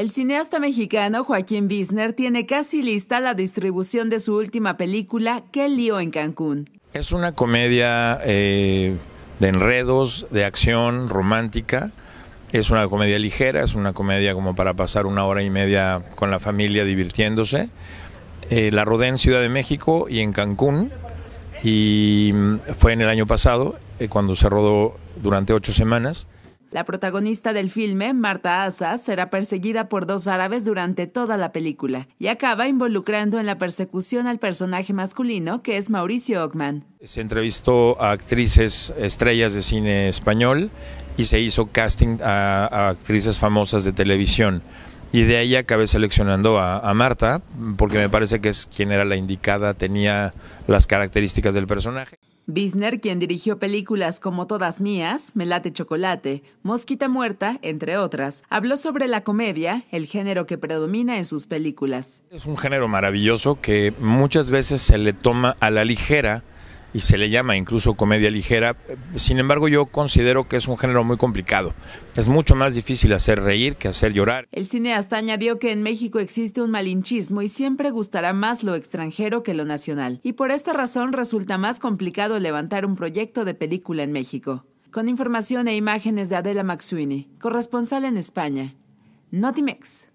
El cineasta mexicano Joaquín Bisner tiene casi lista la distribución de su última película, Qué lío en Cancún. Es una comedia eh, de enredos, de acción, romántica. Es una comedia ligera, es una comedia como para pasar una hora y media con la familia divirtiéndose. Eh, la rodé en Ciudad de México y en Cancún. Y mm, fue en el año pasado, eh, cuando se rodó durante ocho semanas. La protagonista del filme, Marta Asas, será perseguida por dos árabes durante toda la película y acaba involucrando en la persecución al personaje masculino que es Mauricio Ockman. Se entrevistó a actrices estrellas de cine español y se hizo casting a, actrices famosas de televisión. Y de ahí acabé seleccionando a, a, Marta, porque me parece que es quien era la indicada, tenía las características del personaje. Bisner, quien dirigió películas como Todas Mías, Melate chocolate, Mosquita Muerta, entre otras, habló sobre la comedia, el género que predomina en sus películas. Es un género maravilloso que muchas veces se le toma a la ligera y se le llama incluso comedia ligera. Sin embargo, yo considero que es un género muy complicado. Es mucho más difícil hacer reír que hacer llorar. El cineasta añadió que en México existe un malinchismo y siempre gustará más lo extranjero que lo nacional. Y por esta razón resulta más complicado levantar un proyecto de película en México. Con información e imágenes de Adela Maxuini, corresponsal en España. Notimex.